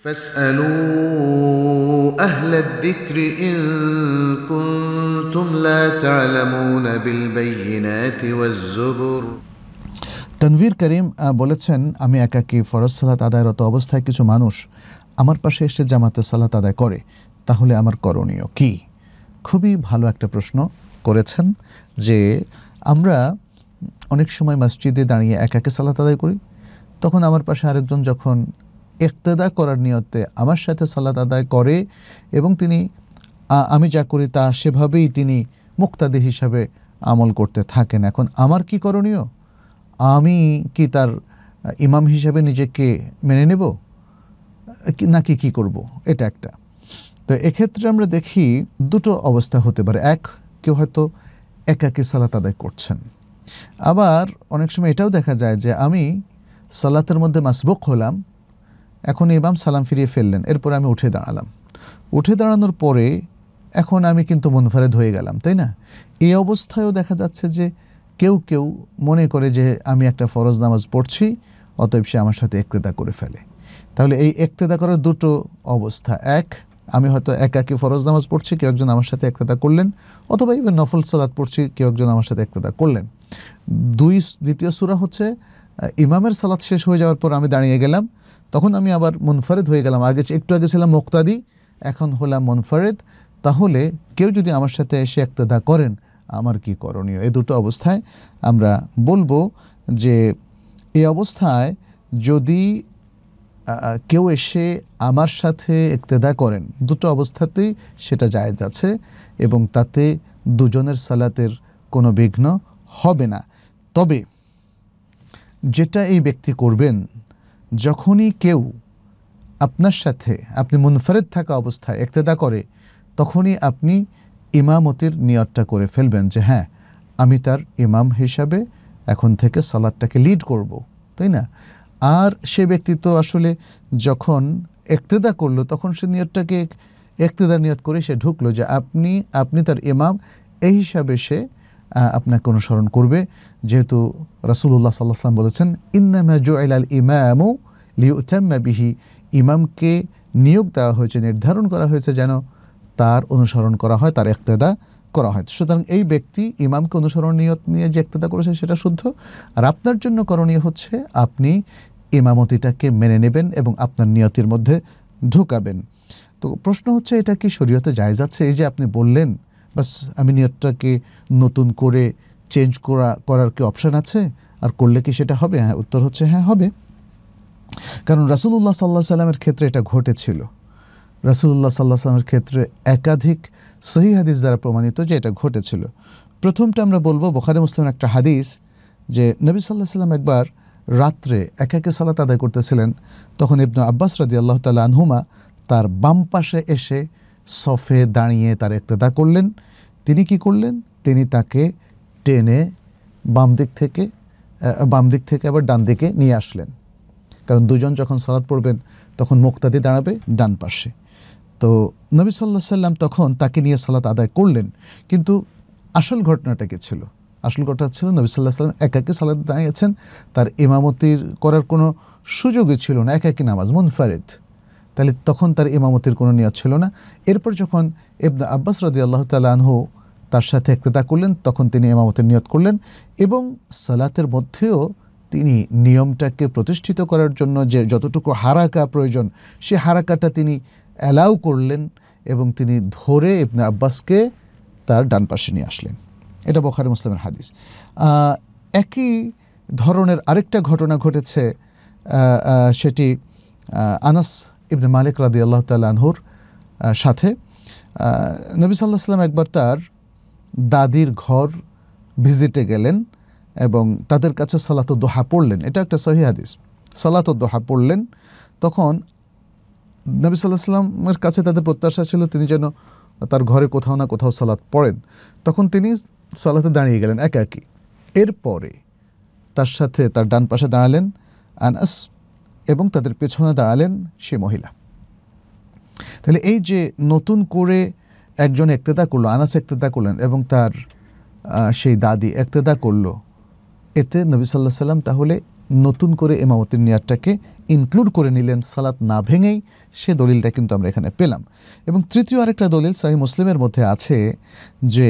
فاسألوا أهل الذكر إن كنتم لا تعلمون بالبينات والزبر তানভীর করিম বলেছেন আমি একাকি ফরজ সালাত আদায়রত অবস্থায় কিছু মানুষ আমার পাশে এসে জামাতে সালাত আদায় করে তাহলে আমার করণীয় কি খুবই ভালো একটা প্রশ্ন করেছেন যে আমরা অনেক সময় মসজিদে দাঁড়িয়ে একাকে সালাত আদায় করি তখন আমার পাশে আরেকজন যখন একতেদা করার নিয়তে আমার সাথে সালাত আদায় করে এবং তিনি আমি যা করি তা সেভাবেই তিনি মুক্তাদি হিসাবে আমল করতে থাকেন এখন আমার কি করণীয় আমি কি তার ইমাম হিসাবে নিজেকে মেনে নেব নাকি কি করব এটা একটা তো এক্ষেত্রে আমরা দেখি দুটো অবস্থা হতে পারে এক কেউ হয়তো একাকে সালাত আদায় করছেন আবার অনেক সময় এটাও দেখা যায় যে আমি সালাতের মধ্যে মাসবুক হলাম এখন ইমাম সালাম ফিরিয়ে ফেললেন এরপরে আমি উঠে দাঁড়ালাম উঠে দাঁড়ানোর পরে এখন আমি কিন্তু মুনফারেদ হয়ে গেলাম তাই না এই অবস্থায়ও দেখা যাচ্ছে যে কেউ কেউ মনে করে যে আমি একটা ফরজ নামাজ পড়ছি অতএব সে আমার সাথে একতেদা করে ফেলে তাহলে এই একতেদা করার দুটো অবস্থা এক আমি হয়তো একাকে ফরজ নামাজ পড়ছি কেউ একজন আমার সাথে একতেদা করলেন অথবা ইভেন নফল সালাদ পড়ছি কেউ একজন আমার সাথে একতেদা করলেন দুই দ্বিতীয় সুরা হচ্ছে ইমামের সালাদ শেষ হয়ে যাওয়ার পর আমি দাঁড়িয়ে গেলাম তখন আমি আবার মুনফারেদ হয়ে গেলাম আগে একটু আগে ছিলাম মুক্তাদি এখন হলাম মুনফারেদ তাহলে কেউ যদি আমার সাথে এসে একতেদা করেন আমার কি করণীয় এ দুটো অবস্থায় আমরা বলবো যে এই অবস্থায় যদি কেউ এসে আমার সাথে একতেদা করেন দুটো অবস্থাতেই সেটা যায় আছে এবং তাতে দুজনের সালাতের কোনো বিঘ্ন হবে না তবে যেটা এই ব্যক্তি করবেন যখনই কেউ আপনার সাথে আপনি মুনফারেদ থাকা অবস্থায় একতেদা করে তখনই আপনি ইমামতির নিয়তটা করে ফেলবেন যে হ্যাঁ আমি তার ইমাম হিসাবে এখন থেকে সালাদটাকে লিড করব তাই না আর সে ব্যক্তি তো আসলে যখন একতেদা করলো তখন সে নিয়তটাকে একতেদার নিয়ত করে সে ঢুকলো যে আপনি আপনি তার ইমাম এই হিসাবে সে আপনাকে অনুসরণ করবে যেহেতু রাসুল্লাহ সাল্লাহ সাল্লাম বলেছেন ইন্নামা জো আল ইমামু লিউতাম্মা বিহি ইমামকে নিয়োগ দেওয়া হয়েছে নির্ধারণ করা হয়েছে যেন তার অনুসরণ করা হয় তার একতেদা করা হয় সুতরাং এই ব্যক্তি ইমামকে অনুসরণ নিয়ত নিয়ে যে একতেদা করেছে সেটা শুদ্ধ আর আপনার জন্য করণীয় হচ্ছে আপনি ইমামতিটাকে মেনে নেবেন এবং আপনার নিয়তির মধ্যে ঢুকাবেন তো প্রশ্ন হচ্ছে এটা কি শরীয়তে যায় আছে এই যে আপনি বললেন বাস আমি নিয়তটাকে নতুন করে চেঞ্জ করা করার কি অপশান আছে আর করলে কি সেটা হবে হ্যাঁ উত্তর হচ্ছে হ্যাঁ হবে কারণ রাসুলুল্লাহ সাল্লাহ সাল্লামের ক্ষেত্রে এটা ঘটেছিল রাসুলুল্লাহ সাল্লাহ সাল্লামের ক্ষেত্রে একাধিক সহি হাদিস দ্বারা প্রমাণিত যে এটা ঘটেছিল প্রথমটা আমরা বলবো বোখারে মুসলিমের একটা হাদিস যে নবী সাল্লাহ সাল্লাম একবার রাত্রে এক একে সালাত আদায় করতেছিলেন তখন ইবনু আব্বাস রাজি আল্লাহ তালা আনহুমা তার বাম পাশে এসে সফে দাঁড়িয়ে তার একতেদা করলেন তিনি কি করলেন তিনি তাকে টেনে বাম দিক থেকে বাম দিক থেকে আবার ডান দিকে নিয়ে আসলেন কারণ দুজন যখন সালাদ পড়বেন তখন মুক্তাদি দাঁড়াবে ডান পাশে তো নবী সাল্লাহ সাল্লাম তখন তাকে নিয়ে সালাত আদায় করলেন কিন্তু আসল ঘটনাটা কি ছিল আসল ঘটনা ছিল নবী সাল্লাহ সাল্লাম একাকে সালাদ দাঁড়িয়েছেন তার ইমামতির করার কোনো সুযোগই ছিল না একাকি নামাজ মুনফারেদ তাহলে তখন তার ইমামতির কোনো নিয়ত ছিল না এরপর যখন ইবনা আব্বাস রদি আল্লাহ তালাহু তার সাথে একতা করলেন তখন তিনি ইমামতের নিয়ত করলেন এবং সালাতের মধ্যেও তিনি নিয়মটাকে প্রতিষ্ঠিত করার জন্য যে যতটুকু হারাকা প্রয়োজন সে হারাকাটা তিনি অ্যালাউ করলেন এবং তিনি ধরে ইবনে আব্বাসকে তার ডান পাশে নিয়ে আসলেন এটা বখারে মুসলামের হাদিস একই ধরনের আরেকটা ঘটনা ঘটেছে সেটি আনাস ইবনে মালিক রাদি আল্লাহ তালহুর সাথে নবী সাল্লাহ সাল্লাম একবার তার দাদির ঘর ভিজিটে গেলেন এবং তাদের কাছে সালাত দোহা পড়লেন এটা একটা সহি হাদিস সালাত দোহা পড়লেন তখন নবী সাল্লাহ সাল্লামের কাছে তাদের প্রত্যাশা ছিল তিনি যেন তার ঘরে কোথাও না কোথাও সালাত পড়েন তখন তিনি সালাতে দাঁড়িয়ে গেলেন একা একই এরপরে তার সাথে তার ডান পাশে দাঁড়ালেন আনাস এবং তাদের পেছনে দাঁড়ালেন সে মহিলা তাহলে এই যে নতুন করে একজন একতেদা করলো আনাস একতেদা করলেন এবং তার সেই দাদি একতেদা করলো এতে নবী সাল্লাহ সাল্লাম তাহলে নতুন করে এমামতির নেয়ারটাকে ইনক্লুড করে নিলেন সালাত না ভেঙেই সে দলিলটা কিন্তু আমরা এখানে পেলাম এবং তৃতীয় আরেকটা দলিল সাহি মুসলিমের মধ্যে আছে যে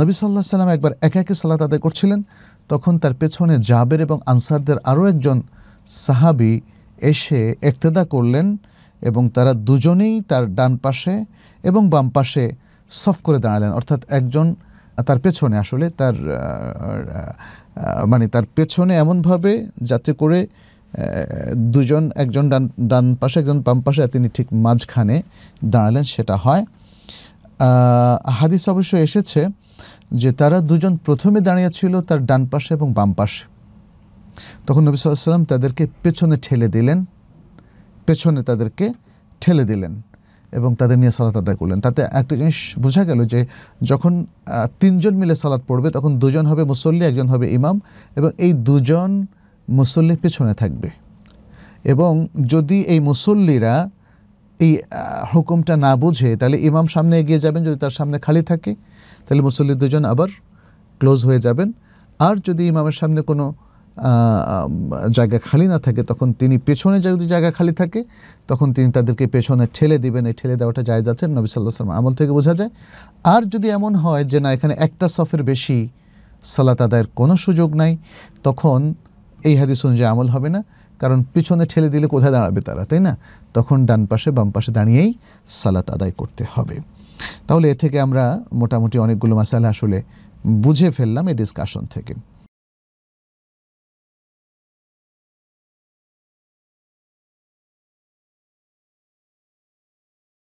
নবী সাল্লাহ সাল্লাম একবার একা একে সালাত আদায় করছিলেন তখন তার পেছনে জাবের এবং আনসারদের আরও একজন সাহাবি এসে একতেদা করলেন এবং তারা দুজনেই তার ডান পাশে এবং বাম পাশে সফ করে দাঁড়ালেন অর্থাৎ একজন তার পেছনে আসলে তার মানে তার পেছনে এমনভাবে যাতে করে দুজন একজন ডান ডান পাশে একজন বাম পাশে তিনি ঠিক মাঝখানে দাঁড়ালেন সেটা হয় হাদিস অবশ্য এসেছে যে তারা দুজন প্রথমে দাঁড়িয়েছিল তার ডান পাশে এবং বাম পাশে তখন নবী সাল্লাম তাদেরকে পেছনে ঠেলে দিলেন পেছনে তাদেরকে ঠেলে দিলেন এবং তাদের নিয়ে সালাত আদায় করলেন তাতে একটা জিনিস বোঝা গেল যে যখন তিনজন মিলে সালাত পড়বে তখন দুজন হবে মুসল্লি একজন হবে ইমাম এবং এই দুজন মুসল্লির পেছনে থাকবে এবং যদি এই মুসল্লিরা এই হুকুমটা না বুঝে তাহলে ইমাম সামনে এগিয়ে যাবেন যদি তার সামনে খালি থাকে তাহলে মুসল্লি দুজন আবার ক্লোজ হয়ে যাবেন আর যদি ইমামের সামনে কোনো জায়গা খালি না থাকে তখন তিনি পেছনে যদি জায়গা খালি থাকে তখন তিনি তাদেরকে পেছনে ঠেলে দিবেন এই ঠেলে দেওয়াটা জায়গা আছে নবী সাল্লাহ সাল্লাম আমল থেকে বোঝা যায় আর যদি এমন হয় যে না এখানে একটা সফের বেশি সালাত আদায়ের কোনো সুযোগ নাই তখন এই হাদিস অনুযায়ী আমল হবে না কারণ পিছনে ঠেলে দিলে কোথায় দাঁড়াবে তারা তাই না তখন ডান পাশে বাম পাশে দাঁড়িয়েই সালাত আদায় করতে হবে তাহলে এ থেকে আমরা মোটামুটি অনেকগুলো মাসালা আসলে বুঝে ফেললাম এই ডিসকাশন থেকে